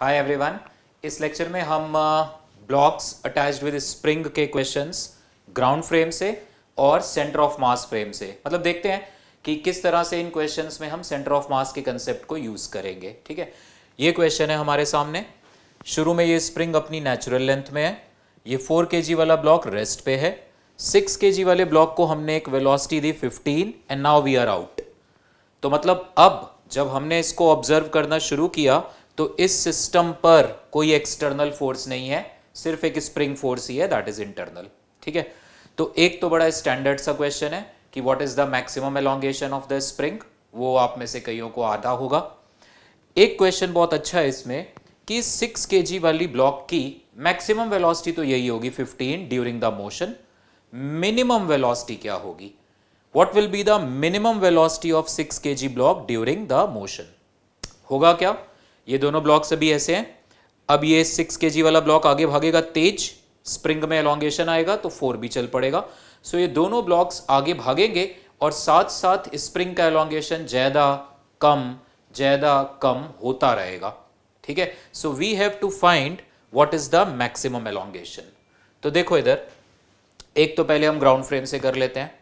Hi everyone इस lecture में हम ब्लॉक्स अटैच्ड विद स्प्रिंग के क्वेश्चंस ग्राउंड फ्रेम से और सेंटर ऑफ मास फ्रेम से मतलब देखते हैं कि किस तरह से इन क्वेश्चंस में हम सेंटर ऑफ मास के कंसेप्ट को यूज़ करेंगे ठीक है ये क्वेश्चन है हमारे सामने शुरू में ये स्प्रिंग अपनी नेचुरल लेंथ में है ये फोर के वाला ब्लॉक रेस्ट पे है सिक्स के वाले ब्लॉक को हमने एक वेलोसिटी दी fifteen and now we are out तो मतलब अब जब हमने इसको ऑब्जर्व करना शुरू किया तो इस सिस्टम पर कोई एक्सटर्नल फोर्स नहीं है सिर्फ एक स्प्रिंग फोर्स ही है दैट इज इंटरनल ठीक है तो एक तो बड़ा स्टैंडर्ड सा क्वेश्चन है कि what is the maximum elongation of the spring वो आप में से कईयों को आधा होगा एक क्वेश्चन बहुत अच्छा है इसमें कि सिक्स के जी वाली ब्लॉक की मैक्सिमम वेलोसिटी तो यही होगी fifteen during the motion minimum velocity क्या होगी what will be the minimum velocity of six K G block during the motion होगा क्या ये दोनों ब्लॉक सभी ऐसे हैं अब ये सिक्स के वाला ब्लॉक आगे भागेगा तेज स्प्रिंग में एलोंगेशन आएगा तो फोर भी चल पड़ेगा सो ये दोनों ब्लॉक्स आगे भागेंगे और साथ साथ स्प्रिंग का एलोंगेशन ज़्यादा कम ज़्यादा कम होता रहेगा ठीक है so we have to find what is the maximum elongation तो देखो इधर एक तो पहले हम ग्राउंड फ्रेम से कर लेते हैं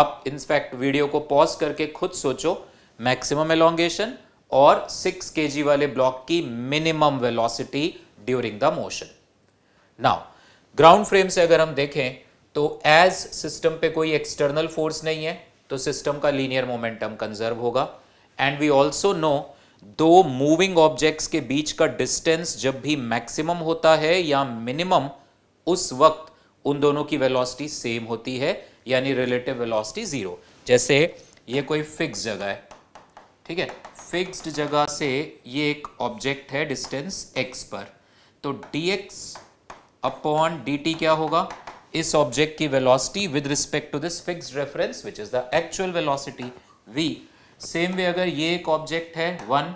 आप इनफैक्ट वीडियो को पॉज करके खुद सोचो मैक्सिमम एलोंगेशन और 6 kg वाले ब्लॉक की minimum velocity during the motion now ground frame से अगर हम देखें तो एज सिस्टम पे कोई एक्सटर्नल फोर्स नहीं है तो सिस्टम का लीनियर मोमेंटम कंजर्व होगा एंड वी ऑल्सो नो दो मूविंग ऑब्जेक्ट्स के बीच का डिस्टेंस जब भी मैक्सिमम होता है या मिनिमम उस वक्त उन दोनों की वेलोसिटी सेम होती है यानी रिलेटिव वेलोसिटी जीरो जैसे ये कोई फिक्स जगह है ठीक है फिक्स्ड जगह से ये एक ऑब्जेक्ट है डिस्टेंस x पर तो dx अपॉन dt क्या होगा इस ऑब्जेक्ट की velocity with respect to this fixed reference which is the actual velocity v same way अगर ये एक ऑब्जेक्ट है वन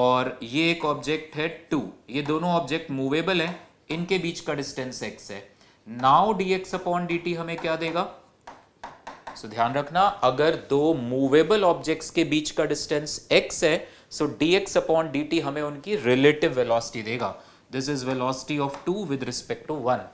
और ये एक ऑब्जेक्ट है टू ये दोनों ऑब्जेक्ट मूवेबल है इनके बीच का डिस्टेंस x है नाउ dx अपॉन dt हमें क्या देगा सो ध्यान रखना अगर दो मूवेबल ऑब्जेक्ट्स के बीच का डिस्टेंस x है so D X upon D T हमें उनकी रिलेटिव वेलोसिटी देगा this is velocity of two with respect to one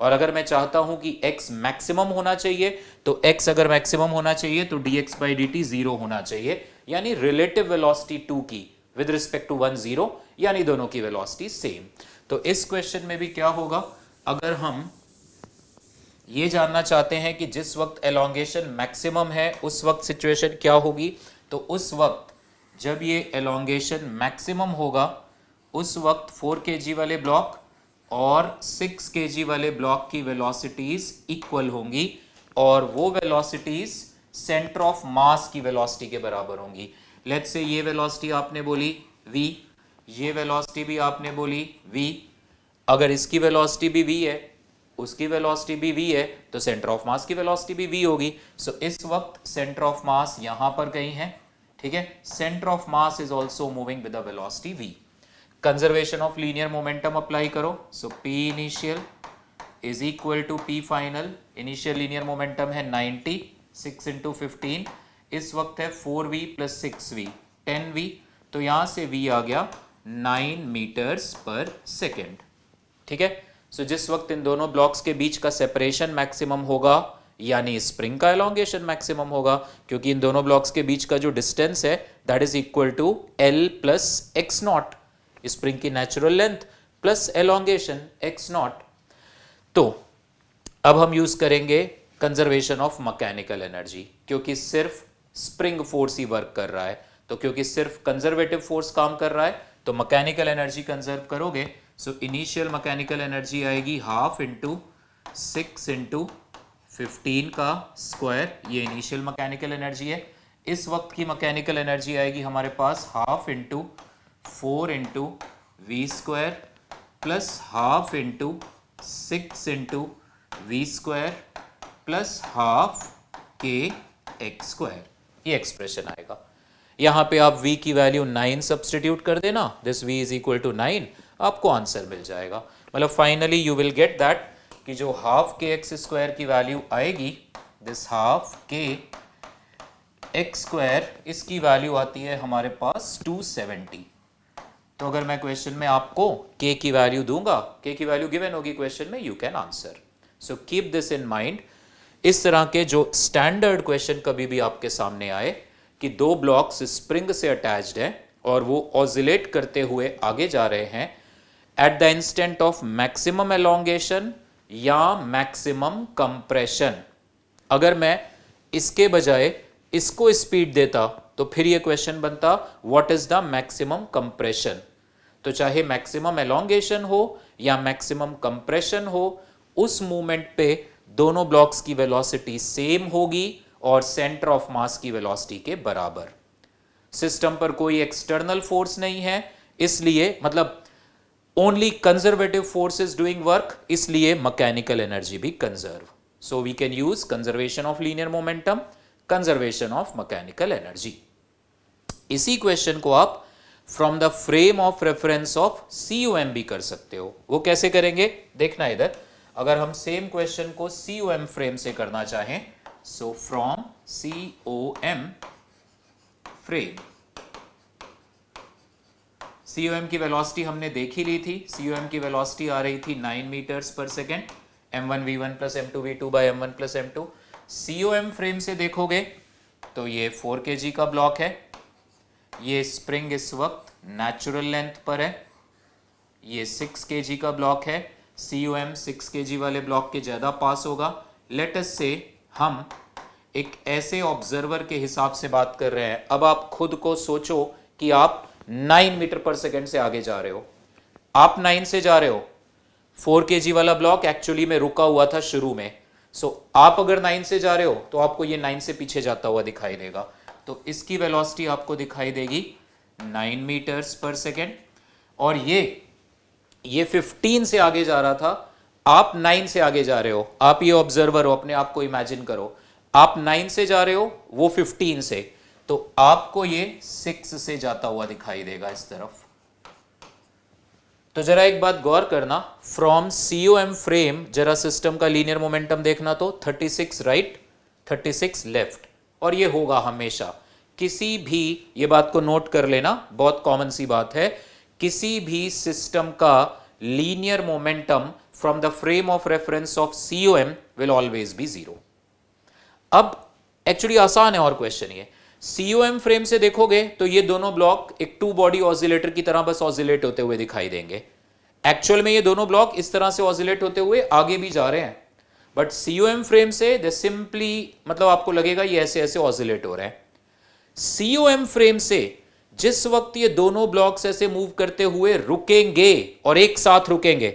और अगर मैं चाहता हूं कि x मैक्सिमम होना चाहिए तो x अगर मैक्सिमम होना चाहिए तो dx X by D T zero होना चाहिए यानी रिलेटिव वेलोसिटी टू की with respect to one zero यानी दोनों की वेलोसिटी सेम तो इस क्वेश्चन में भी क्या होगा अगर हम ये जानना चाहते हैं कि जिस वक्त एलोंगेशन मैक्सिमम है उस वक्त सिचुएशन क्या होगी तो उस वक्त जब ये एलोंगेशन मैक्सिमम होगा उस वक्त 4 के वाले ब्लॉक और 6 के वाले ब्लॉक की वेलोसिटीज़ इक्वल होंगी और वो वेलोसिटीज़ सेंटर ऑफ मास की वेलोसिटी के बराबर होंगी लेट से ये वेलोसिटी आपने बोली वी ये वेलोसिटी भी आपने बोली वी अगर इसकी वेलोसिटी भी वी है उसकी वेलोसिटी भी वी है तो सेंटर ऑफ मास की वेलोसिटी भी वी होगी सो so, इस वक्त सेंटर ऑफ मास यहां पर गई है ठीक है centre of mass is also moving with velocity V conservation of linear momentum apply करो so P initial is equal to P final initial linear momentum है 90 सिक्स इंटू फिफ्टीन इस वक्त है four V plus six V ten V तो यहां से we आ गया nine meters पर सेकेंड ठीक है सो जिस वक्त इन दोनों ब्लॉक्स के बीच का सेपरेशन मैक्सिमम होगा यानी स्प्रिंग का एलोंगेशन मैक्सिमम होगा क्योंकि इन दोनों ब्लॉक्स के बीच का जो डिस्टेंस है that is equal to L plus X not spring की natural length plus elongation X not तो अब हम यूज करेंगे कंजर्वेशन ऑफ मैकेनिकल एनर्जी क्योंकि सिर्फ स्प्रिंग फोर्स ही वर्क कर रहा है तो क्योंकि सिर्फ कंजर्वेटिव फोर्स काम कर रहा है तो मैकेनिकल एनर्जी कंजर्व करोगे सो इनिशियल मैकेनिकल एनर्जी आएगी half into six into fifteen का स्क्वायर ये इनिशियल मैकेनिकल एनर्जी है इस वक्त की मैकेनिकल एनर्जी आएगी हमारे पास half into four into V square plus half into six into V square plus half K X square ये एक्सप्रेशन आएगा यहाँ पे आप v की वैल्यू नाइन सब्सटीट्यूट कर देना this v is equal to nine आपको आंसर मिल जाएगा मतलब finally you will get that कि जो हाफ के एक्स स्क्वायर की वैल्यू आएगी this half K X square इसकी वैल्यू आती है हमारे पास 270 तो अगर मैं क्वेश्चन में आपको के की वैल्यू दूंगा के की वैल्यू गिवन होगी क्वेश्चन में you can answer so keep this in mind इस तरह के जो स्टैंडर्ड क्वेश्चन कभी भी आपके सामने आए कि दो ब्लॉक्स स्प्रिंग से अटैच्ड हैं और वो ऑजिलेट करते हुए आगे जा रहे हैं at the instant of maximum elongation या मैक्सिमम कंप्रेशन अगर मैं इसके बजाय इसको स्पीड देता तो फिर ये क्वेश्चन बनता what is the maximum compression तो चाहे मैक्सिमम एलोंगेशन हो या मैक्सिमम कंप्रेशन हो उस मूवमेंट पे दोनों ब्लॉक्स की वेलोसिटी सेम होगी और सेंटर ऑफ मास की वेलोसिटी के बराबर सिस्टम पर कोई एक्सटर्नल फोर्स नहीं है इसलिए मतलब only conservative force is doing work इसलिए मकैनिकल एनर्जी भी conserve so we can use conservation of linear momentum conservation of mechanical energy इसी क्वेश्चन को आप from the frame of reference of C U M भी कर सकते हो वो कैसे करेंगे देखना इधर अगर हम सेम क्वेश्चन को सी यू एम फ्रेम से करना चाहें so from C O M frame C O M की वेलोसिटी हमने देख ही ली थी सी ओ एम की वेलोसिटी आ रही थी नाइन मीटर्स पर second M one V one plus M two V two by M one plus M two C O M frame से देखोगे तो ये फोर के जी का ब्लॉक है ये स्प्रिंग इस वक्त नेचुरल लेंथ पर है ये सिक्स के जी का ब्लॉक है सी ओ एम सिक्स के जी वाले ब्लॉक के ज़्यादा पास होगा लेटेस्ट से हम एक ऐसे ऑब्जर्वर के हिसाब से बात कर रहे हैं अब आप खुद को सोचो कि आप 9 मीटर पर सेकेंड से आगे जा रहे हो आप नाइन से जा रहे हो फोर के वाला ब्लॉक एक्चुअली में रुका हुआ था शुरू में सो so, आप अगर 9 से जा रहे हो तो आपको ये नाइन से पीछे जाता हुआ दिखाई देगा तो इसकी वेलोसिटी आपको दिखाई देगी नाइन मीटर्स पर सेकेंड और ये ये फिफ्टीन से आगे जा रहा था आप नाइन से आगे जा रहे हो आप ये ऑब्जर्वर हो अपने आप को इमेजिन करो आप नाइन से जा रहे हो वो फिफ्टीन से तो आपको ये सिक्स से जाता हुआ दिखाई देगा इस तरफ तो जरा एक बात गौर करना फ्रॉम सीओ एम फ्रेम जरा सिस्टम का लीनियर मोमेंटम देखना तो 36 राइट right, 36 लेफ्ट और ये होगा हमेशा किसी भी ये बात को नोट कर लेना बहुत कॉमन सी बात है किसी भी सिस्टम का linear momentum from the frame of reference of M will always be zero अब एक्चुअली आसान है और क्वेश्चन ये सीओएम फ्रेम से देखोगे तो ये दोनों ब्लॉक एक टू बॉडी ऑजिलेटर की तरह बस ऑजिलेट होते हुए दिखाई देंगे एक्चुअल में ये दोनों ब्लॉक इस तरह से ऑजिलेट होते हुए आगे भी जा रहे हैं बट सीओएम फ्रेम से द सिंपली मतलब आपको लगेगा ये ऐसे ऐसे ऑजिलेट हो रहे हैं सीओएम फ्रेम से जिस वक्त ये दोनों ब्लॉक्स ऐसे मूव करते हुए रुकेंगे और एक साथ रुकेंगे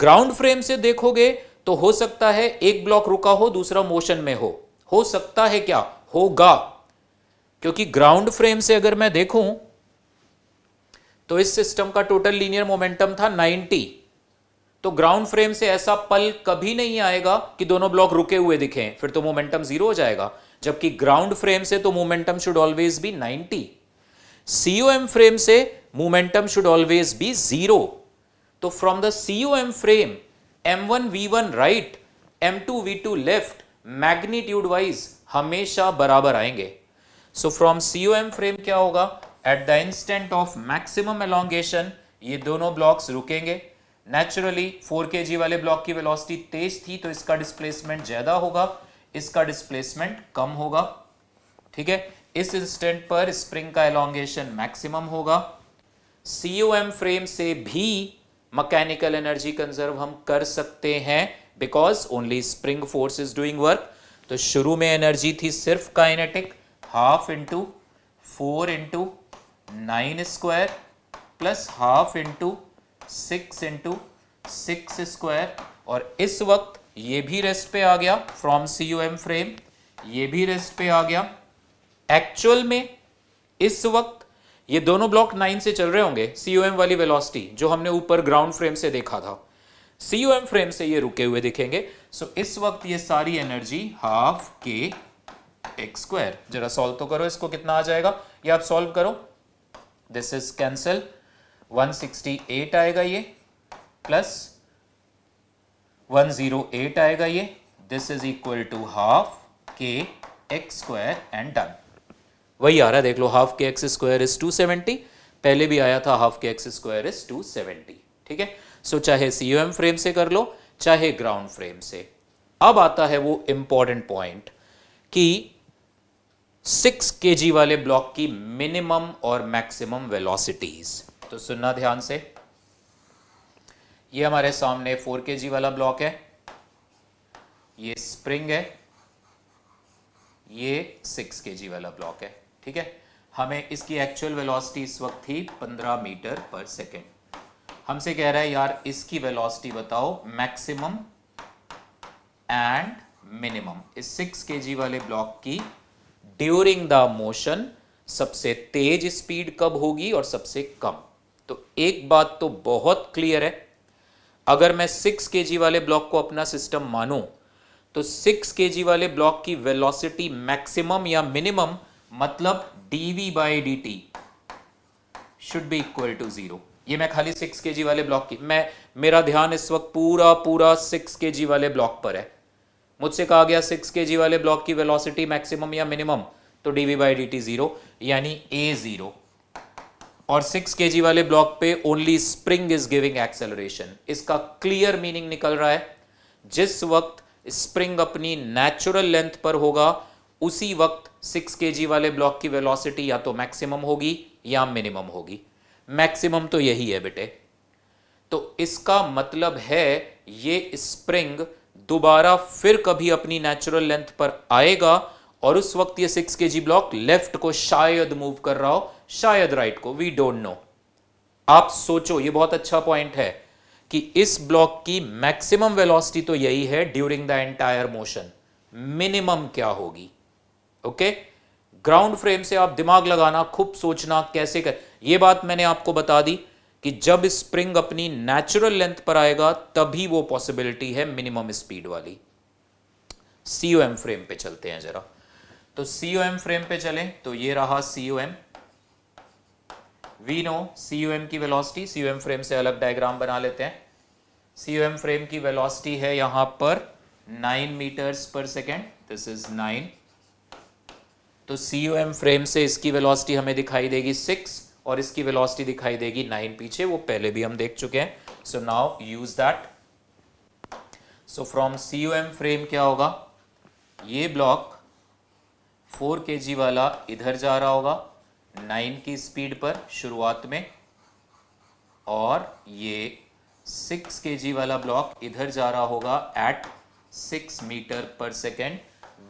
ग्राउंड फ्रेम से देखोगे तो हो सकता है एक ब्लॉक रुका हो दूसरा मोशन में हो हो सकता है क्या होगा क्योंकि ग्राउंड फ्रेम से अगर मैं देखूं तो इस सिस्टम का टोटल लीनियर मोमेंटम था 90 तो ग्राउंड फ्रेम से ऐसा पल कभी नहीं आएगा कि दोनों ब्लॉक रुके हुए दिखें फिर तो मोमेंटम जीरो हो जाएगा जबकि ग्राउंड फ्रेम से तो momentum should always be 90 C O M frame से momentum should always be zero तो from the C O M frame M one V one right M two V two left magnitude wise हमेशा बराबर आएंगे सो फ्रॉम एम फ्रेम क्या होगा at the instant of maximum elongation ये दोनों blocks रुकेंगे naturally 4 के वाले ब्लॉक की वेलोसिटी तेज थी तो इसका डिस्प्लेसमेंट ज्यादा होगा इसका डिस्प्लेसमेंट कम होगा ठीक है इस इंस्टेंट पर स्प्रिंग का एलोंगेशन मैक्सिमम होगा एम फ्रेम से भी मैकेनिकल एनर्जी कंजर्व हम कर सकते हैं because only spring force is doing work तो शुरू में एनर्जी थी सिर्फ kinetic half into four into nine square plus half into six into six square और इस वक्त ये भी रेस्ट पे आ गया from C U M frame ये भी रेस्ट पे आ गया एक्चुअल में इस वक्त ये दोनों ब्लॉक नाइन से चल रहे होंगे सी यू एम वाली वेलोसिटी जो हमने ऊपर ग्राउंड फ्रेम से देखा था सी यू एम फ्रेम से ये रुके हुए दिखेंगे सो so, इस वक्त ये सारी energy half K X square जरा सॉल्व तो करो इसको कितना आ जाएगा ये आप सॉल्व करो दिस इज कैंसिल 168 आएगा ये प्लस 108 आएगा ये this is equal to half K X square and done वही आ रहा है देख लो half K X square is 270 पहले भी आया था half K X square is 270 ठीक है सो चाहे सी फ्रेम से कर लो चाहे ग्राउंड फ्रेम से अब आता है वो इंपॉर्टेंट पॉइंट कि सिक्स के वाले ब्लॉक की मिनिमम और मैक्सिमम वेलोसिटीज तो सुनना ध्यान से ये हमारे सामने फोर के वाला ब्लॉक है ये स्प्रिंग है ये सिक्स के वाला ब्लॉक है ठीक है हमें इसकी एक्चुअल वेलोसिटी इस वक्त थी पंद्रह मीटर पर सेकेंड हमसे कह रहा है यार इसकी वेलोसिटी बताओ मैक्सिमम एंड मिनिमम इस के जी वाले ब्लॉक की ड्यूरिंग द मोशन सबसे तेज स्पीड कब होगी और सबसे कम तो एक बात तो बहुत क्लियर है अगर मैं सिक्स के वाले ब्लॉक को अपना सिस्टम मानू तो सिक्स के वाले ब्लॉक की वेलोसिटी मैक्सिमम या मिनिमम मतलब V by D T should be equal to zero ये मैं खाली सिक्स के वाले ब्लॉक की मैं मेरा ध्यान इस वक्त पूरा पूरा सिक्स के वाले ब्लॉक पर है मुझसे कहा गया सिक्स के वाले ब्लॉक की वेलोसिटी मैक्सिमम या मिनिमम तो D V by D T zero यानी ए जीरो और सिक्स के वाले ब्लॉक पे only spring is giving acceleration इसका क्लियर मीनिंग निकल रहा है जिस वक्त स्प्रिंग अपनी नेचुरल लेंथ पर होगा उसी वक्त सिक्स के वाले ब्लॉक की वेलोसिटी या तो मैक्सिमम होगी या मिनिमम होगी मैक्सिमम तो यही है बेटे तो इसका मतलब है ये स्प्रिंग दोबारा फिर कभी अपनी नेचुरल लेंथ पर आएगा और उस वक्त ये six K G block left को शायद मूव कर रहा हो शायद राइट को वी डोंट नो आप सोचो ये बहुत अच्छा पॉइंट है कि इस ब्लॉक की मैक्सिमम वेलोसिटी तो यही है during the entire motion minimum क्या होगी ओके ग्राउंड फ्रेम से आप दिमाग लगाना खूब सोचना कैसे कर ये बात मैंने आपको बता दी कि जब स्प्रिंग अपनी नेचुरल लेंथ पर आएगा तभी वो पॉसिबिलिटी है मिनिमम स्पीड वाली सीओ एम फ्रेम पे चलते हैं जरा तो सीओ एम फ्रेम पे चले तो ये रहा C O M we know C M की वेलोसिटी सी एम फ्रेम से अलग डायग्राम बना लेते हैं सीओ एम फ्रेम की वेलोसिटी है यहां पर नाइन मीटर्स पर सेकेंड दिस इज नाइन तो सी एम फ्रेम से इसकी वेलोसिटी हमें दिखाई देगी सिक्स और इसकी वेलोसिटी दिखाई देगी नाइन पीछे वो पहले भी हम देख चुके हैं so now use that so from C M frame क्या होगा ये ब्लॉक फोर के जी वाला इधर जा रहा होगा नाइन की स्पीड पर शुरुआत में और ये सिक्स के जी वाला ब्लॉक इधर जा रहा होगा एट सिक्स मीटर पर second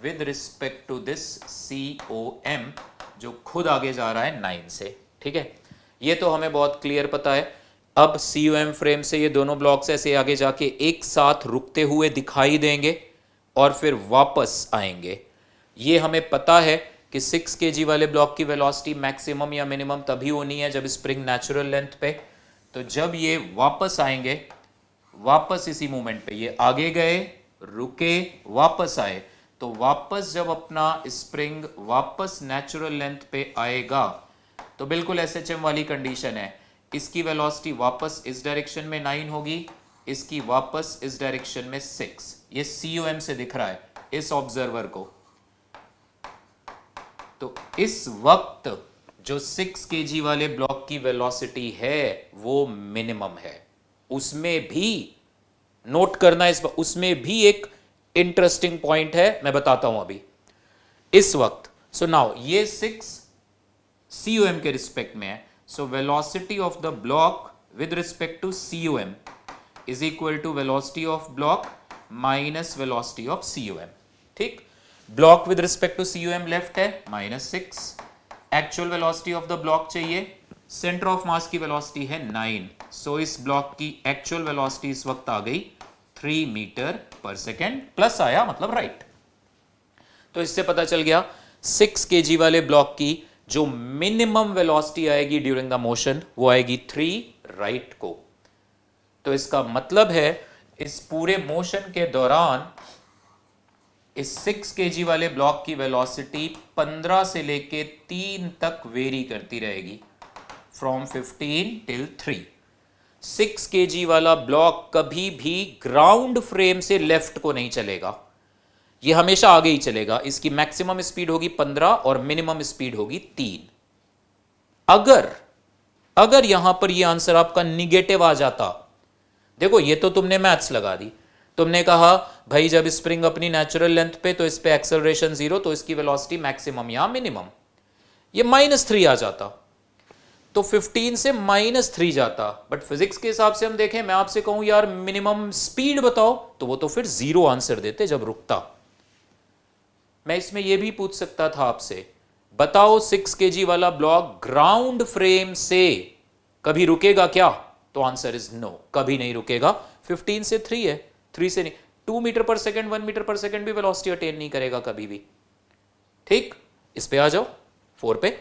with respect to this C O M जो खुद आगे जा रहा है नाइन से ठीक है ये तो हमें बहुत क्लियर पता है अब सी यू एम फ्रेम से ये दोनों ब्लॉक्स ऐसे आगे जाके एक साथ रुकते हुए दिखाई देंगे और फिर वापस आएंगे ये हमें पता है कि सिक्स के वाले ब्लॉक की वेलोसिटी मैक्सिमम या मिनिमम तभी होनी है जब स्प्रिंग नेचुरल लेंथ पे तो जब ये वापस आएंगे वापस इसी मोमेंट पे ये आगे गए रुके वापस आए तो वापस जब अपना स्प्रिंग वापस नेचुरल लेंथ पे आएगा तो बिल्कुल एस वाली कंडीशन है इसकी वेलोसिटी वापस इस डायरेक्शन में नाइन होगी इसकी वापस इस डायरेक्शन में सिक्स ये सी से दिख रहा है इस ऑब्जर्वर को तो इस वक्त जो सिक्स के वाले ब्लॉक की वेलोसिटी है वो मिनिमम है उसमें भी नोट करना इस उसमें भी एक इंटरेस्टिंग पॉइंट है मैं बताता हूं अभी इस वक्त सो so नाउ ये सिक्स सी यू एम के रिस्पेक्ट में है so velocity of the block with respect to C U M is equal to velocity of block minus velocity of C U M ठीक block with respect to C U M left है minus six actual velocity of the block चाहिए centre of mass की velocity है nine so so इस block की actual velocity इस वक्त आ गई थ्री मीटर पर सेकेंड प्लस आया मतलब राइट right. तो इससे पता चल गया सिक्स के वाले ब्लॉक की जो मिनिमम वेलोसिटी आएगी ड्यूरिंग द मोशन वो आएगी थ्री राइट को तो इसका मतलब है इस पूरे मोशन के दौरान इस सिक्स के वाले ब्लॉक की वेलोसिटी पंद्रह से लेके तीन तक वेरी करती रहेगी from fifteen till three six K वाला ब्लॉक कभी भी ग्राउंड फ्रेम से लेफ्ट को नहीं चलेगा ये हमेशा आगे ही चलेगा इसकी मैक्सिमम स्पीड होगी पंद्रह और मिनिमम स्पीड होगी तीन अगर अगर यहां पर ये आंसर आपका निगेटिव आ जाता देखो ये तो तुमने मैथ्स लगा दी तुमने कहा भाई जब स्प्रिंग अपनी नेचुरल लेंथ पे तो इस पे एक्सलरेशन जीरो तो इसकी वेलोसिटी मैक्सिमम या मिनिमम ये माइनस थ्री आ जाता तो 15 से माइनस थ्री जाता बट फिजिक्स के हिसाब से हम देखें मैं आपसे कहूं यार मिनिमम स्पीड बताओ तो वो तो फिर जीरो आंसर देते जब रुकता मैं इसमें यह भी पूछ सकता था आपसे बताओ सिक्स के जी वाला ब्लॉक ग्राउंड फ्रेम से कभी रुकेगा क्या तो आंसर इज नो कभी नहीं रुकेगा 15 से थ्री है थ्री से नहीं टू मीटर पर सेकेंड वन मीटर पर सेकेंड भी वेलोसिटी अटेन नहीं करेगा कभी भी ठीक इस पे आ जाओ फोर पे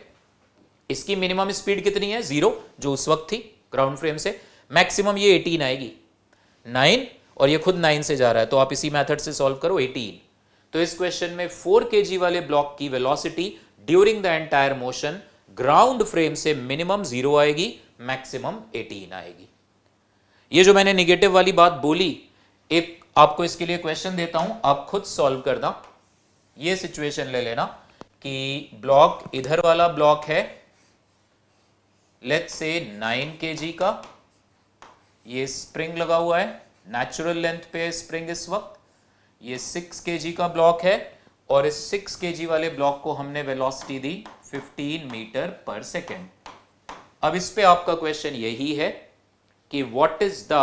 इसकी मिनिमम स्पीड कितनी है जीरो जो उस वक्त थी ग्राउंड फ्रेम से मैक्सिमम ये 18 आएगी नाइन और ये खुद नाइन से जा रहा है तो आप इसी मेथड से सॉल्व करो एटीन तो इस क्वेश्चन में 4 जी वाले ब्लॉक की velocity during the entire motion ground frame से मिनिमम जीरो आएगी मैक्सिमम 18 आएगी ये जो मैंने निगेटिव वाली बात बोली एक आपको इसके लिए क्वेश्चन देता हूं आप खुद सॉल्व करना ये सिचुएशन ले लेना कि ब्लॉक इधर वाला ब्लॉक है लेट से 9 kg का ये स्प्रिंग लगा हुआ है नेचुरल लेंथ पे स्प्रिंग इस वक्त ये सिक्स के का ब्लॉक है और इस सिक्स के वाले ब्लॉक को हमने वेलोसिटी दी 15 मीटर पर सेकेंड अब इस पे आपका क्वेश्चन यही है कि what is the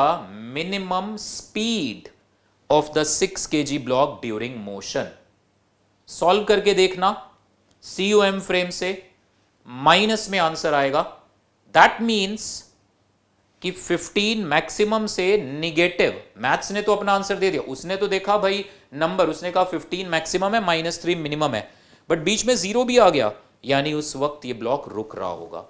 minimum speed of the six K block during motion solve करके देखना सी फ्रेम से माइनस में आंसर आएगा दैट मीन्स कि 15 मैक्सिमम से निगेटिव मैथ्स ने तो अपना आंसर दे दिया उसने तो देखा भाई नंबर उसने कहा 15 मैक्सिमम है माइनस थ्री मिनिमम है बट बीच में जीरो भी आ गया यानी उस वक्त ये ब्लॉक रुक रहा होगा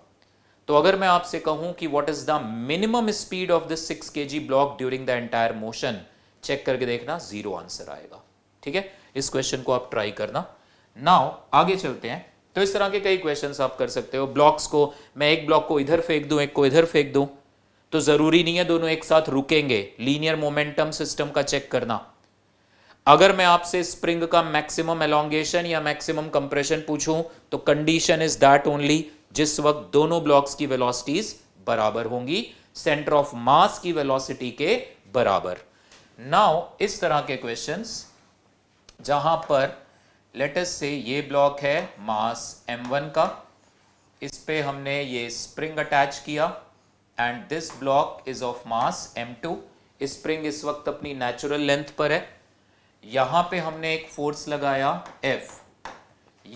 तो अगर मैं आपसे कहूं कि what is the minimum speed of this six K G block during the entire motion check करके देखना जीरो आंसर आएगा ठीक है इस क्वेश्चन को आप ट्राई करना नाउ आगे चलते हैं तो इस तरह के कई क्वेश्चंस आप कर सकते हो ब्लॉक्स को मैं एक ब्लॉक को इधर फेंक दूं एक को इधर फेंक दूं तो ज़रूरी नहीं है दोनों एक साथ रुकेंगे लीनियर मोमेंटम सिस्टम का चेक करना अगर मैं आपसे स्प्रिंग का मैक्सिमम एलोंगेशन या मैक्सिमम कंप्रेशन पूछूं तो कंडीशन इज दैट ओनली जिस वक्त दोनों ब्लॉक्स की वेलोसिटीज बराबर होंगी सेंटर ऑफ मास की वेलोसिटी के बराबर नाउ इस तरह के क्वेश्चंस जहां पर लेटेस्ट से ये ब्लॉक है मास वन का इस पे हमने ये स्प्रिंग अटैच किया and this block is of mass two spring इस वक्त अपनी नेचुरल लेंथ पर है यहां पे हमने एक फोर्स लगाया एफ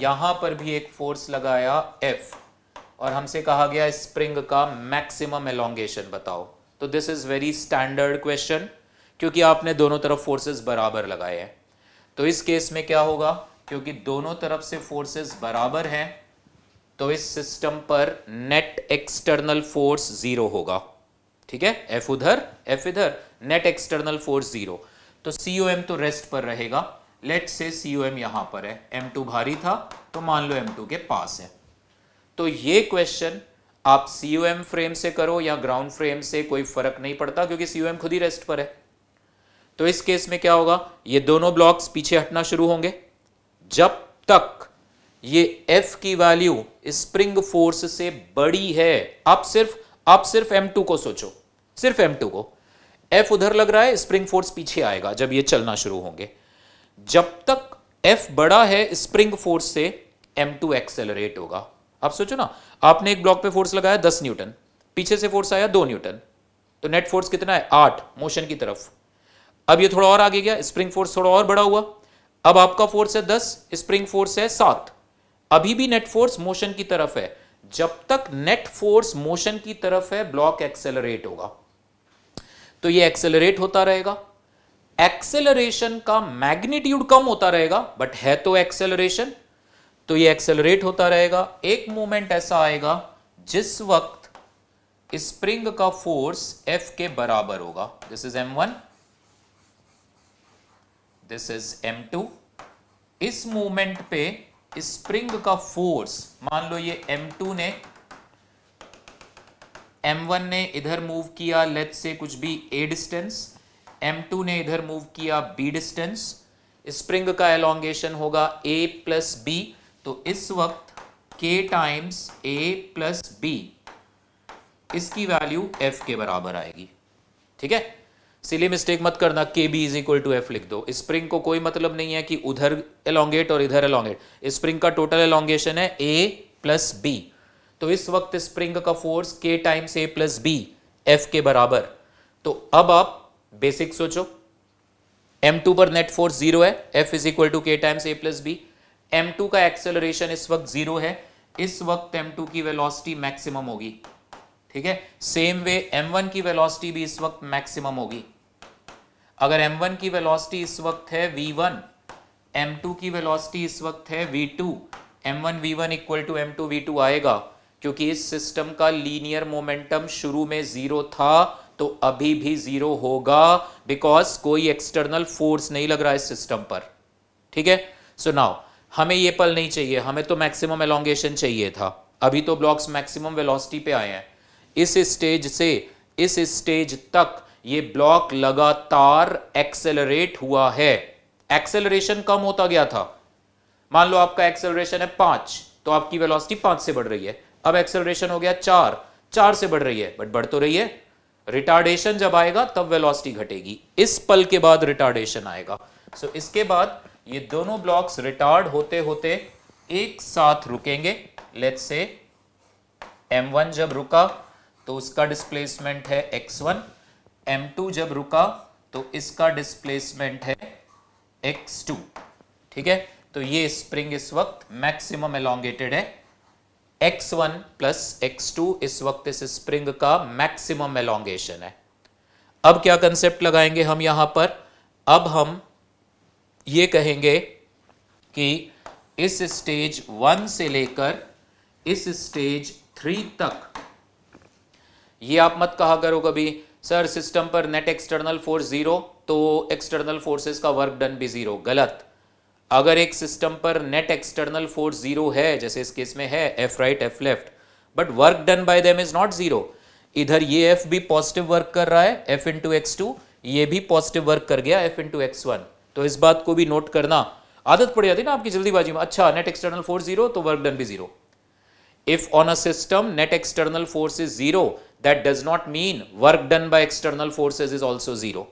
यहां पर भी एक फोर्स लगाया एफ और हमसे कहा गया स्प्रिंग का मैक्सिमम एलोंगेशन बताओ तो this is very standard question क्योंकि आपने दोनों तरफ फोर्सेस बराबर लगाए हैं तो इस केस में क्या होगा क्योंकि दोनों तरफ से फोर्सेस बराबर हैं तो इस सिस्टम पर नेट एक्सटर्नल फोर्स जीरो होगा ठीक है एफ उधर एफ इधर नेट एक्सटर्नल फोर्स जीरो तो सीओ एम तो रेस्ट पर रहेगा लेट से सीओ एम यहां पर है एम टू भारी था तो मान लो एम टू के पास है तो ये क्वेश्चन आप सीओ एम फ्रेम से करो या ग्राउंड फ्रेम से कोई फर्क नहीं पड़ता क्योंकि सीओ एम खुद ही रेस्ट पर है तो इस केस में क्या होगा ये दोनों ब्लॉक्स पीछे हटना शुरू होंगे जब तक ये F की वैल्यू स्प्रिंग फोर्स से बड़ी है आप सिर्फ आप सिर्फ M2 को सोचो सिर्फ M2 को F उधर लग रहा है स्प्रिंग फोर्स पीछे आएगा जब ये चलना शुरू होंगे जब तक F बड़ा है स्प्रिंग फोर्स से M2 एक्सेलरेट होगा आप सोचो ना आपने एक ब्लॉक पे फोर्स लगाया दस न्यूटन पीछे से फोर्स आया दो न्यूटन तो नेट फोर्स कितना है आठ मोशन की तरफ अब ये थोड़ा और आगे गया स्प्रिंग फोर्स थोड़ा और बड़ा हुआ अब आपका फोर्स है दस स्प्रिंग फोर्स है सात अभी भी नेट फोर्स मोशन की तरफ है जब तक नेट फोर्स मोशन की तरफ है ब्लॉक एक्सेलरेट होगा तो ये एक्सेलरेट होता रहेगा एक्सेलरेशन का मैग्नीट्यूड कम होता रहेगा बट है तो एक्सेलरेशन तो ये एक्सेलरेट होता रहेगा एक मोमेंट ऐसा आएगा जिस वक्त स्प्रिंग का फोर्स एफ के बराबर होगा this is M one this is M two इस मोमेंट पे स्प्रिंग का फोर्स मान लो ये M2 ने M1 ने इधर मूव किया लेट से कुछ भी ए डिस्टेंस M2 ने इधर मूव किया बी डिस्टेंस स्प्रिंग का एलोंगेशन होगा a प्लस बी तो इस वक्त k times a plus B इसकी वैल्यू f के बराबर आएगी ठीक है सिली मिस्टेक मत करना K B is equal to F लिख दो स्प्रिंग को कोई मतलब नहीं है कि उधर एलोंगेट और इधर एलोंगेट स्प्रिंग का टोटल एलोंगेशन है ए प्लस बी तो इस वक्त स्प्रिंग का force K times A plus B F के बराबर तो अब आप बेसिक सोचो एम टू पर नेट फोर्स जीरो है F is equal to K times A plus B M two का एक्सेलरेशन इस वक्त जीरो है इस वक्त एम टू की वेलोसिटी मैक्सिमम होगी ठीक है सेम वे एम वन की वेलोसिटी भी इस वक्त मैक्सिमम होगी अगर m1 की वेलोसिटी इस वक्त है v1 m2 की वेलोसिटी इस वक्त है v2 m1 v1 equal to M two V two आएगा क्योंकि इस सिस्टम का लीनियर मोमेंटम शुरू में जीरो था तो अभी भी जीरो होगा बिकॉज कोई एक्सटर्नल फोर्स नहीं लग रहा है इस सिस्टम पर ठीक है सो नाउ हमें ये पल नहीं चाहिए हमें तो मैक्सिमम एलोंगेशन चाहिए था अभी तो ब्लॉक्स मैक्सिमम वेलोसिटी पे आए हैं इस स्टेज से इस स्टेज तक ये ब्लॉक लगातार एक्सेलरेट हुआ है एक्सेलरेशन कम होता गया था मान लो आपका एक्सेलरेशन है पांच तो आपकी वेलोसिटी पांच से बढ़ रही है अब एक्सेलरेशन हो गया चार चार से बढ़ रही है बट बढ़ तो रही है रिटार्डेशन जब आएगा तब वेलोसिटी घटेगी इस पल के बाद रिटार्डेशन आएगा सो so, इसके बाद ये दोनों ब्लॉक्स रिटार्ड होते होते एक साथ रुकेंगे लेट से एम जब रुका तो उसका डिस्प्लेसमेंट है एक्स M2 जब रुका तो इसका डिस्प्लेसमेंट है X2 ठीक है तो ये स्प्रिंग इस वक्त मैक्सिमम एलोंगेटेड है X1 वन प्लस एक्स इस वक्त इस स्प्रिंग का मैक्सिमम एलोंगेशन है अब क्या कंसेप्ट लगाएंगे हम यहां पर अब हम ये कहेंगे कि इस स्टेज वन से लेकर इस स्टेज थ्री तक ये आप मत कहा करो कभी सर सिस्टम पर नेट एक्सटर्नल फोर्स जीरो तो एक्सटर्नल फोर्सेस का वर्क डन भी जीरो गलत अगर एक सिस्टम पर नेट एक्सटर्नल फोर्स जीरो है जैसे इस केस में है F right F left but work done by them is not zero इधर ये एफ भी पॉजिटिव वर्क कर रहा है एफ इंटू एक्स टू ये भी पॉजिटिव वर्क कर गया एफ इंटू एक्स वन तो इस बात को भी नोट करना आदत पड़ जाती है ना आपकी जल्दीबाजी में अच्छा नेट एक्सटर्नल फोर्स जीरो तो वर्क डन भी zero if on a system net external force is zero That does not mean work done by external forces is also 0.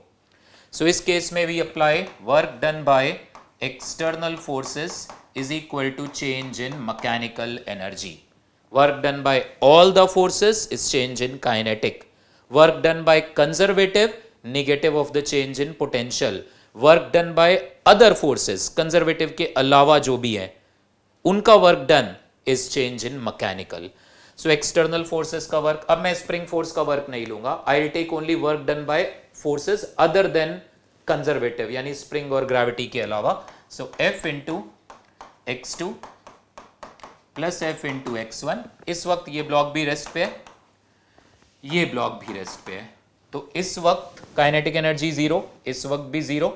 So, in case may we apply work done by external forces is equal to change in mechanical energy. Work done by all the forces is change in kinetic. Work done by conservative, negative of the change in potential. Work done by other forces, conservative के अलावा जो भी है उनका work done is change in mechanical. So external forces का work अब मैं spring force का वर्क नहीं लूंगा I take only work done by forces other than conservative यानी स्प्रिंग और ग्रेविटी के अलावा so F into X two plus F into X one इस वक्त ये ब्लॉक भी रेस्ट पे है ये ब्लॉक भी रेस्ट पे है तो इस वक्त काइनेटिक एनर्जी जीरो इस वक्त भी जीरो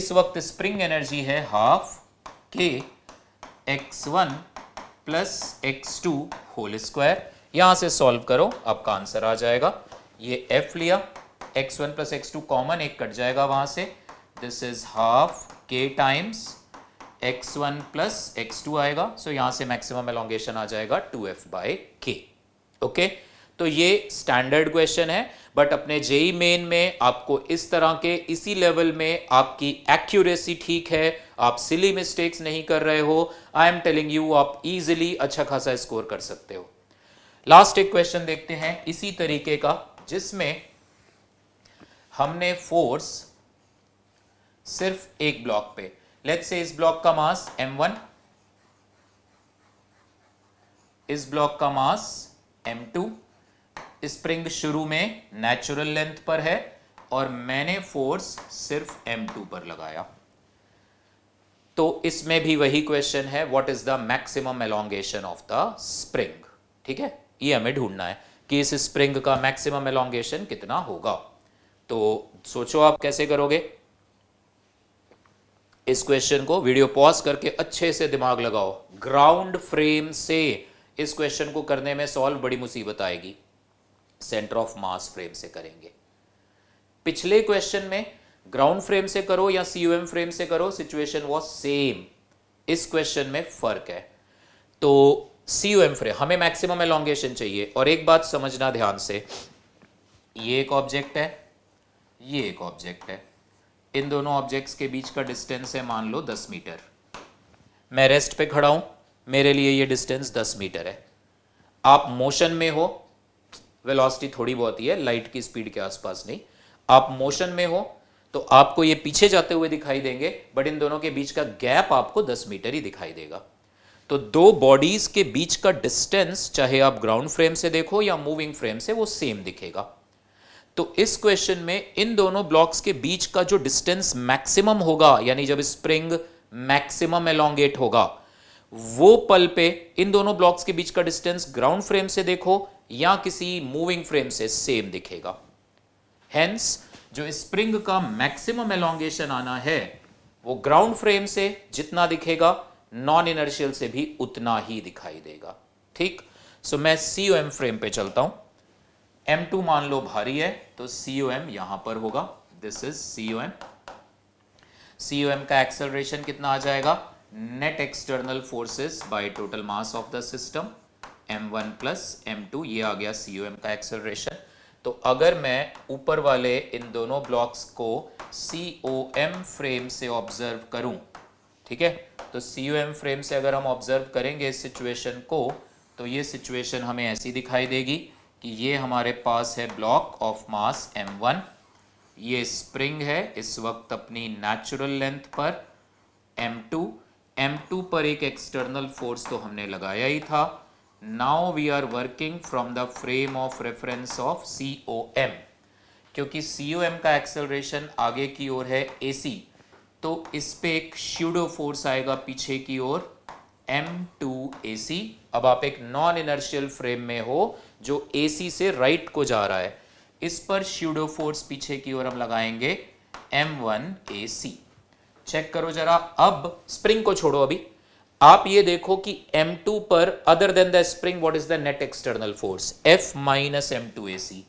इस वक्त स्प्रिंग एनर्जी है half K X one plus X two whole square यहां से सॉल्व करो आपका आंसर आ जाएगा ये एफ लिया X one plus X two common एक कट जाएगा वहां से this is half K times X one plus X two आएगा सो so यहां से मैक्सिमम एलोंगेशन आ जाएगा two F by K okay तो ये स्टैंडर्ड क्वेश्चन है बट अपने जेई मेन e में आपको इस तरह के इसी लेवल में आपकी एक्यूरेसी ठीक है आप सिली मिस्टेक्स नहीं कर रहे हो आई एम टेलिंग यू आप इजिली अच्छा खासा स्कोर कर सकते हो लास्ट एक क्वेश्चन देखते हैं इसी तरीके का जिसमें हमने फोर्स सिर्फ एक ब्लॉक पे लेट्स से इस ब्लॉक का मास m1 इस ब्लॉक का मास m2 स्प्रिंग शुरू में नेचुरल लेंथ पर है और मैंने फोर्स सिर्फ m2 पर लगाया तो इसमें भी वही क्वेश्चन है what is the maximum elongation of the spring ठीक है ये हमें ढूंढना है कि इस स्प्रिंग का मैक्सिमम एलोंगेशन कितना होगा तो सोचो आप कैसे करोगे इस क्वेश्चन को वीडियो पॉज करके अच्छे से दिमाग लगाओ ग्राउंड फ्रेम से इस क्वेश्चन को करने में सॉल्व बड़ी मुसीबत आएगी सेंटर ऑफ मास फ्रेम से करेंगे पिछले क्वेश्चन में ग्राउंड फ्रेम से करो या सीयूएम फ्रेम से करो सिचुएशन वॉज सेम इस क्वेश्चन में फर्क है तो सीयूएम फ्रेम हमें मैक्सिमम एलोंगेशन चाहिए और एक बात समझना ध्यान से ये एक ऑब्जेक्ट है ये एक ऑब्जेक्ट है इन दोनों ऑब्जेक्ट्स के बीच का डिस्टेंस है मान लो दस मीटर मैं रेस्ट पे खड़ा हूं मेरे लिए ये डिस्टेंस दस मीटर है आप मोशन में हो वेलोसिटी थोड़ी बहुत ही है लाइट की स्पीड के आसपास नहीं आप मोशन में हो तो आपको ये पीछे जाते हुए दिखाई देंगे बट इन दोनों के बीच का गैप आपको 10 मीटर ही दिखाई देगा तो दो बॉडीज के बीच का डिस्टेंस चाहे आप ग्राउंड फ्रेम से देखो या मूविंग फ्रेम से वो सेम दिखेगा तो इस क्वेश्चन में इन दोनों ब्लॉक्स के बीच का जो डिस्टेंस मैक्सिमम होगा यानी जब स्प्रिंग मैक्सिमम एलोंगेट होगा वो पल पे इन दोनों ब्लॉक्स के बीच का डिस्टेंस ग्राउंड फ्रेम से देखो या किसी मूविंग फ्रेम से सेम दिखेगा हेंस जो स्प्रिंग का मैक्सिमम एलोंगेशन आना है वो ग्राउंड फ्रेम से जितना दिखेगा नॉन इनर्शियल से भी उतना ही दिखाई देगा ठीक सो so, मैं सी ओ एम फ्रेम पे चलता हूं एम टू मान लो भारी है तो सी ओ एम यहां पर होगा this is C O M C O M का एक्सेलरेशन कितना आ जाएगा net external forces by total mass of the system M one plus M two ये आ गया सी ओ एम का एक्सेलरेशन तो अगर मैं ऊपर वाले इन दोनों ब्लॉक्स को सी ओ एम फ्रेम से ऑब्जर्व करूं ठीक है तो सी ओ एम फ्रेम से अगर हम ऑब्जर्व करेंगे इस सिचुएशन को तो ये सिचुएशन हमें ऐसी दिखाई देगी कि ये हमारे पास है block of mass M one ये स्प्रिंग है इस वक्त अपनी नेचुरल लेंथ पर एम टू एम टू पर एक एक्सटर्नल फोर्स तो हमने लगाया ही था now we are working from the frame of reference of C O M क्योंकि सी ओ एम का एक्सेलरेशन आगे की ओर है ए सी तो इस पे एक श्यूडो फोर्स आएगा पीछे की ओर एम टू ए सी अब आप एक नॉन इनर्शियल फ्रेम में हो जो ए सी से राइट right को जा रहा है इस पर श्यूडो फोर्स पीछे की ओर हम लगाएंगे M one A C check करो जरा अब स्प्रिंग को छोड़ो अभी आप ये देखो कि M2 पर other than the spring what is the net external force F minus M two A C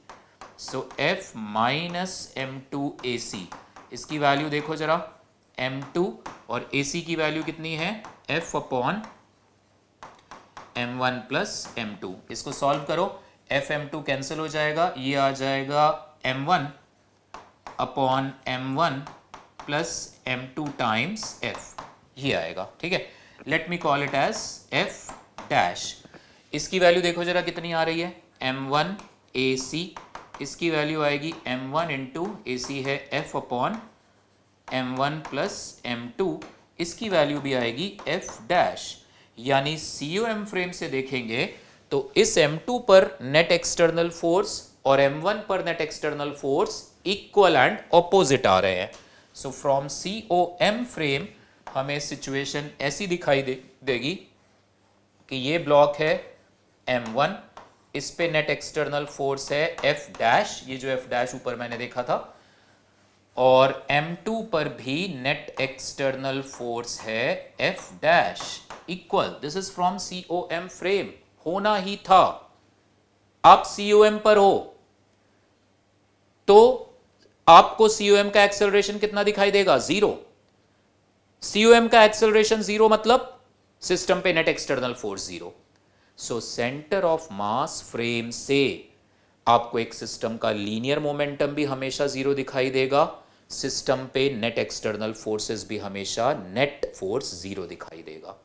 so F minus M two A C इसकी वैल्यू देखो जरा M2 और ए सी की वैल्यू कितनी है F upon M1 one plus M इसको solve करो F M2 cancel हो जाएगा ये आ जाएगा M1 one upon M one plus M two times F ये आएगा ठीक है let me call it as F dash इसकी वैल्यू देखो जरा कितनी आ रही है एम वन ए सी इसकी वैल्यू आएगी M one into A C है F upon M one plus M two इसकी वैल्यू भी आएगी एफ डैश यानी सी ओ एम फ्रेम से देखेंगे तो इस एम टू पर नेट एक्सटर्नल फोर्स और एम वन पर net external force equal and opposite आ रहे हैं so from C O M frame हमें सिचुएशन ऐसी दिखाई दे, देगी कि ये ब्लॉक है M1 इस पे नेट एक्सटर्नल फोर्स है F डैश ये जो F डैश ऊपर मैंने देखा था और M2 पर भी नेट एक्सटर्नल फोर्स है F dash equal this is from COM frame होना ही था आप COM पर हो तो आपको COM का एक्सेलरेशन कितना दिखाई देगा जीरो सीयूएम का एक्सेलरेशन जीरो मतलब सिस्टम पे net external force zero so centre of mass frame से आपको एक सिस्टम का लीनियर मोमेंटम भी हमेशा जीरो दिखाई देगा सिस्टम पे नेट एक्सटर्नल फोर्सेस भी हमेशा नेट फोर्स जीरो दिखाई देगा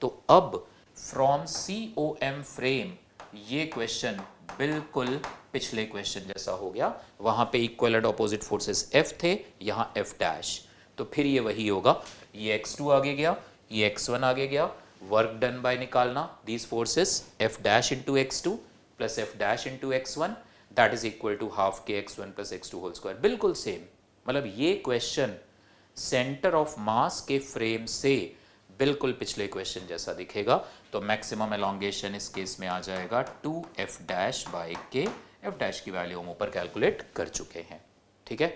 तो अब from C O M frame ये क्वेश्चन बिल्कुल पिछले क्वेश्चन जैसा हो गया वहां पे equal and opposite forces F थे यहां एफ डैश तो फिर ये वही होगा ये एक्स टू आगे गया ये एक्स वन आगे गया वर्क डन बाय निकालना these forces F dash into X two plus F dash into X one that is equal to half K X one plus X two whole square बिल्कुल same मतलब ये question centre of मास के frame से बिल्कुल पिछले question जैसा दिखेगा तो मैक्सिमम एलोंगेशन इस केस में आ जाएगा two F dash by K F dash की वैल्यू हम ऊपर कैलकुलेट कर चुके हैं ठीक है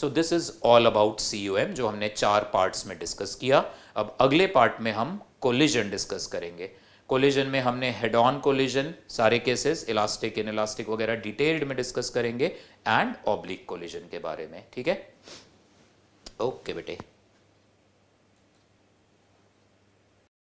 so this is all about C जो हमने चार पार्ट्स में डिस्कस किया अब अगले पार्ट में हम कोलिजन डिस्कस करेंगे कोलिजन में हमने हेड ऑन कोलिजन सारे केसेस इलास्टिक इन इलास्टिक वगैरह डिटेल्ड में डिस्कस करेंगे एंड ऑब्लिक कोलिजन के बारे में ठीक है ओके बेटे